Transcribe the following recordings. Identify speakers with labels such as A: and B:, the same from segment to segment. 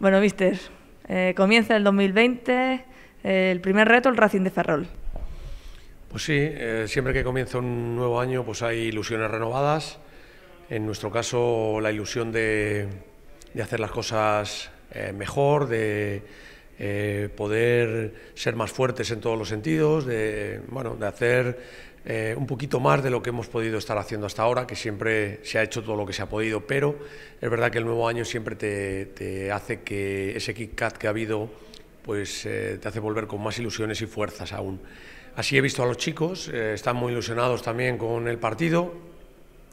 A: Bueno, mister, eh, comienza el 2020, eh, el primer reto, el Racing de Ferrol.
B: Pues sí, eh, siempre que comienza un nuevo año, pues hay ilusiones renovadas. En nuestro caso, la ilusión de hacer las cosas mejor, de eh, poder ser más fuertes en todos los sentidos, de, hacer eh, un poquito más de lo que hemos podido estar haciendo hasta ahora, que siempre se ha hecho todo lo que se ha podido, pero es verdad que el nuevo año siempre te, hace que ese kick-cut que ha habido pues eh, te hace volver con más ilusiones y fuerzas aún. Así he visto a los chicos, están muy ilusionados también con el partido,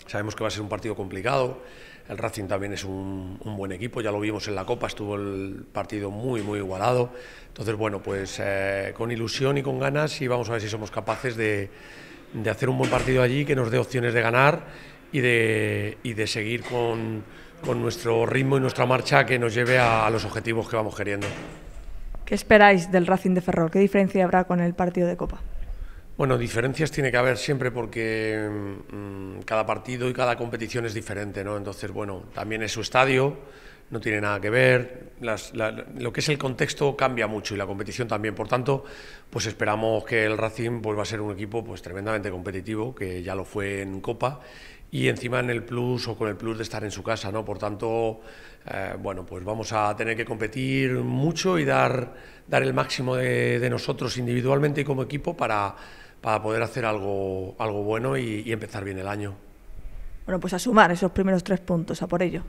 B: Sabemos que va a ser un partido complicado. El Racing también es un, buen equipo, ya lo vimos en la Copa, estuvo el partido muy, muy igualado. Entonces, bueno, pues eh, con ilusión y con ganas y vamos a ver si somos capaces de, hacer un buen partido allí que nos dé opciones de ganar y de, seguir con, nuestro ritmo y nuestra marcha que nos lleve a, a los objetivos que vamos queriendo.
A: ¿Qué esperáis del Racing de Ferrol? ¿Qué diferencia habrá con el partido de Copa?
B: Bueno, diferencias tiene que haber siempre porque mm, cada partido y cada competición es diferente, ¿no? Entonces, bueno, también es su estadio, no tiene nada que ver, lo que es el contexto cambia mucho y la competición también. Por tanto, pues esperamos que el Racing vuelva a ser un equipo pues tremendamente competitivo, que ya lo fue en Copa y encima en el plus o con el plus de estar en su casa, ¿no? Por tanto, eh, bueno, pues vamos a tener que competir mucho y dar, dar el máximo de nosotros individualmente y como equipo para para poder hacer algo, algo bueno y, empezar bien el año.
A: Bueno, pues a sumar esos primeros tres puntos, a por ello.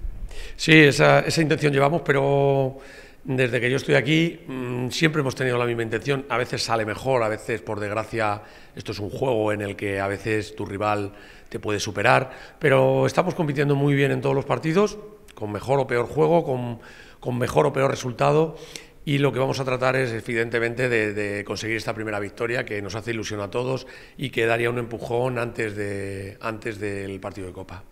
B: Sí, esa, intención llevamos, pero desde que yo estoy aquí mm, siempre hemos tenido la misma intención. A veces sale mejor, a veces, por desgracia, esto es un juego en el que a veces tu rival te puede superar, pero estamos compitiendo muy bien en todos los partidos, con mejor o peor juego, con, con mejor o peor resultado y lo que vamos a tratar es, evidentemente, de, conseguir esta primera victoria que nos hace ilusión a todos y que daría un empujón antes, de, antes del partido de Copa.